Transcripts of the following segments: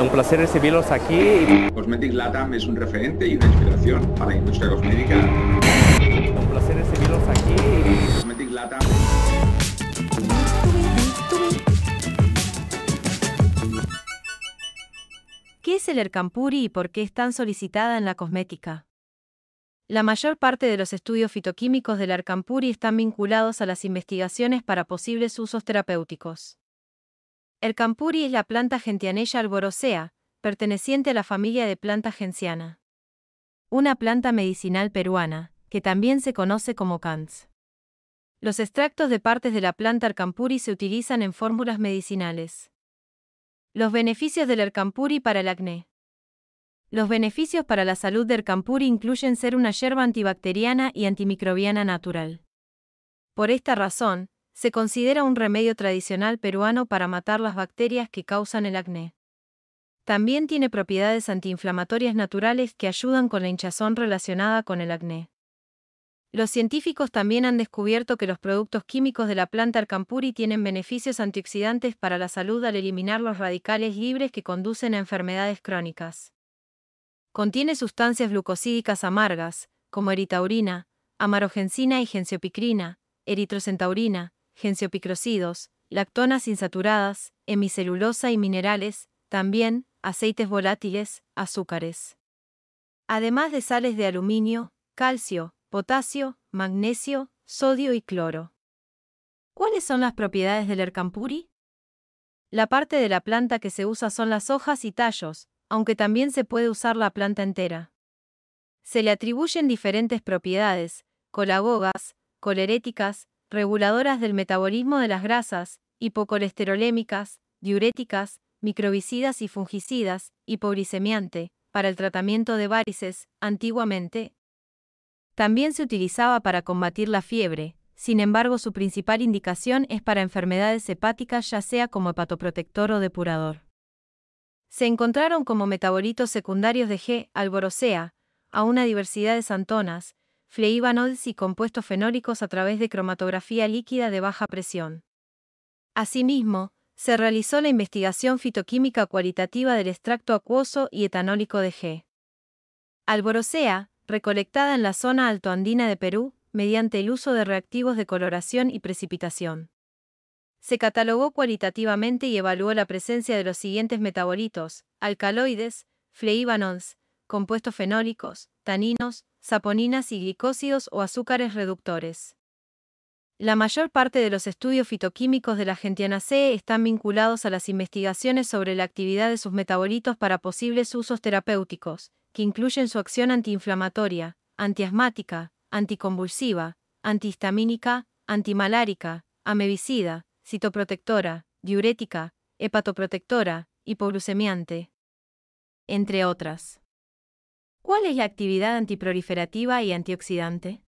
Un placer recibirlos aquí. Cosmetic Latam es un referente y una inspiración para la industria cosmética. Un placer recibirlos aquí. Cosmetic Latam. ¿Qué es el Arcampuri y por qué es tan solicitada en la cosmética? La mayor parte de los estudios fitoquímicos del Arcampuri están vinculados a las investigaciones para posibles usos terapéuticos. El campuri es la planta gentianella alborosea, perteneciente a la familia de planta genciana. Una planta medicinal peruana, que también se conoce como cans. Los extractos de partes de la planta Arcampuri se utilizan en fórmulas medicinales. Los beneficios del Arcampuri para el acné. Los beneficios para la salud del campuri incluyen ser una hierba antibacteriana y antimicrobiana natural. Por esta razón, se considera un remedio tradicional peruano para matar las bacterias que causan el acné. También tiene propiedades antiinflamatorias naturales que ayudan con la hinchazón relacionada con el acné. Los científicos también han descubierto que los productos químicos de la planta Arcampuri tienen beneficios antioxidantes para la salud al eliminar los radicales libres que conducen a enfermedades crónicas. Contiene sustancias glucosídicas amargas, como eritaurina, amarogencina y genciopicrina, eritrocentaurina, genciopicrocidos, lactonas insaturadas, hemicelulosa y minerales, también, aceites volátiles, azúcares. Además de sales de aluminio, calcio, potasio, magnesio, sodio y cloro. ¿Cuáles son las propiedades del ercampuri? La parte de la planta que se usa son las hojas y tallos, aunque también se puede usar la planta entera. Se le atribuyen diferentes propiedades, colagogas, coleréticas, reguladoras del metabolismo de las grasas, hipocolesterolémicas, diuréticas, microbicidas y fungicidas, hipoglicemiante, para el tratamiento de varices, antiguamente. También se utilizaba para combatir la fiebre, sin embargo su principal indicación es para enfermedades hepáticas ya sea como hepatoprotector o depurador. Se encontraron como metabolitos secundarios de G. alborosea, a una diversidad de santonas, fleíbanos y compuestos fenólicos a través de cromatografía líquida de baja presión. Asimismo, se realizó la investigación fitoquímica cualitativa del extracto acuoso y etanólico de G. Alborosea, recolectada en la zona altoandina de Perú, mediante el uso de reactivos de coloración y precipitación. Se catalogó cualitativamente y evaluó la presencia de los siguientes metabolitos, alcaloides, fleíbanos, compuestos fenólicos, taninos, saponinas y glicósidos o azúcares reductores. La mayor parte de los estudios fitoquímicos de la C están vinculados a las investigaciones sobre la actividad de sus metabolitos para posibles usos terapéuticos, que incluyen su acción antiinflamatoria, antiasmática, anticonvulsiva, antihistamínica, antimalárica, amebicida, citoprotectora, diurética, hepatoprotectora, hipoglucemiante, entre otras. ¿Cuál es la actividad antiproliferativa y antioxidante?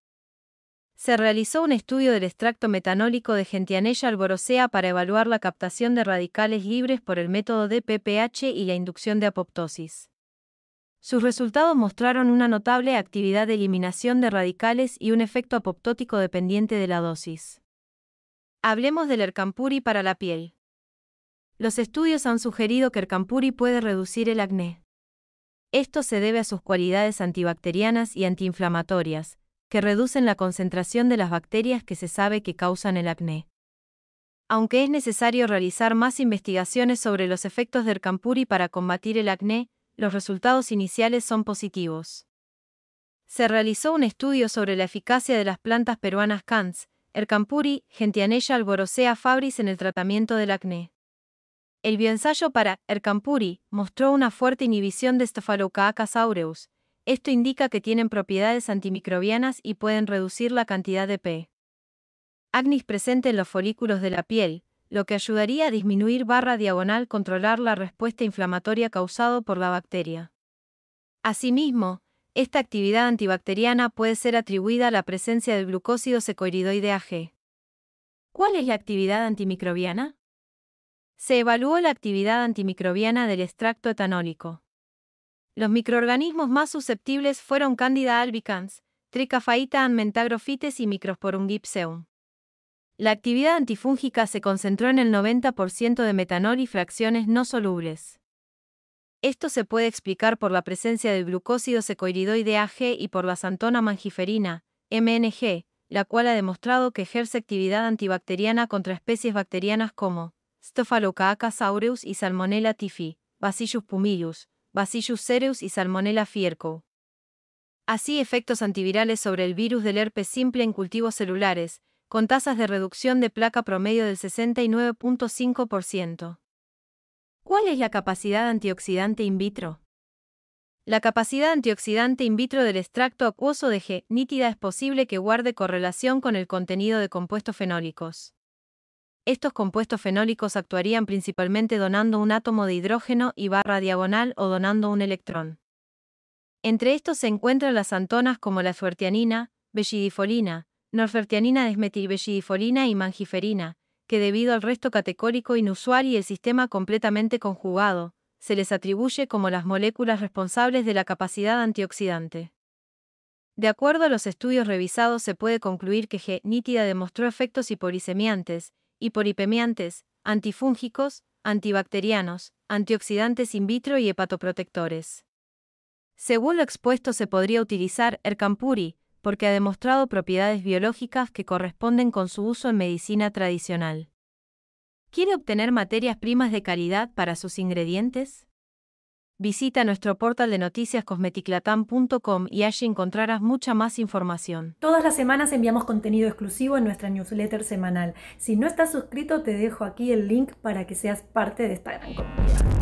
Se realizó un estudio del extracto metanólico de Gentianella alborosea para evaluar la captación de radicales libres por el método de PPH y la inducción de apoptosis. Sus resultados mostraron una notable actividad de eliminación de radicales y un efecto apoptótico dependiente de la dosis. Hablemos del Ercampuri para la piel. Los estudios han sugerido que Ercampuri puede reducir el acné. Esto se debe a sus cualidades antibacterianas y antiinflamatorias, que reducen la concentración de las bacterias que se sabe que causan el acné. Aunque es necesario realizar más investigaciones sobre los efectos del campuri para combatir el acné, los resultados iniciales son positivos. Se realizó un estudio sobre la eficacia de las plantas peruanas CANS, el campuri, Gentianella alborosea fabris en el tratamiento del acné. El bioensayo para Ercampuri mostró una fuerte inhibición de Staphylococcus aureus. Esto indica que tienen propiedades antimicrobianas y pueden reducir la cantidad de P. Agnis presente en los folículos de la piel, lo que ayudaría a disminuir barra diagonal controlar la respuesta inflamatoria causada por la bacteria. Asimismo, esta actividad antibacteriana puede ser atribuida a la presencia del glucósido secoiridoide AG. ¿Cuál es la actividad antimicrobiana? se evaluó la actividad antimicrobiana del extracto etanólico. Los microorganismos más susceptibles fueron Candida albicans, Tricafaita mentagrophytes y Microsporum gypseum. La actividad antifúngica se concentró en el 90% de metanol y fracciones no solubles. Esto se puede explicar por la presencia del glucósido secoiridoide AG y por la santona mangiferina, MNG, la cual ha demostrado que ejerce actividad antibacteriana contra especies bacterianas como Staphylococcus aureus y Salmonella tifi, Bacillus pumilus, Bacillus cereus y Salmonella fierco. Así efectos antivirales sobre el virus del herpes simple en cultivos celulares, con tasas de reducción de placa promedio del 69.5%. ¿Cuál es la capacidad antioxidante in vitro? La capacidad antioxidante in vitro del extracto acuoso de G nítida es posible que guarde correlación con el contenido de compuestos fenólicos. Estos compuestos fenólicos actuarían principalmente donando un átomo de hidrógeno y barra diagonal o donando un electrón. Entre estos se encuentran las antonas como la suertianina, bellidifolina, norfertianina desmetilbellidifolina y mangiferina, que debido al resto catecólico inusual y el sistema completamente conjugado, se les atribuye como las moléculas responsables de la capacidad antioxidante. De acuerdo a los estudios revisados se puede concluir que G. nítida demostró efectos hipolisemiantes hiporipemiantes, antifúngicos, antibacterianos, antioxidantes in vitro y hepatoprotectores. Según lo expuesto se podría utilizar Ercampuri, porque ha demostrado propiedades biológicas que corresponden con su uso en medicina tradicional. ¿Quiere obtener materias primas de calidad para sus ingredientes? Visita nuestro portal de noticias cosmeticlatan.com y allí encontrarás mucha más información. Todas las semanas enviamos contenido exclusivo en nuestra newsletter semanal. Si no estás suscrito, te dejo aquí el link para que seas parte de esta gran comunidad.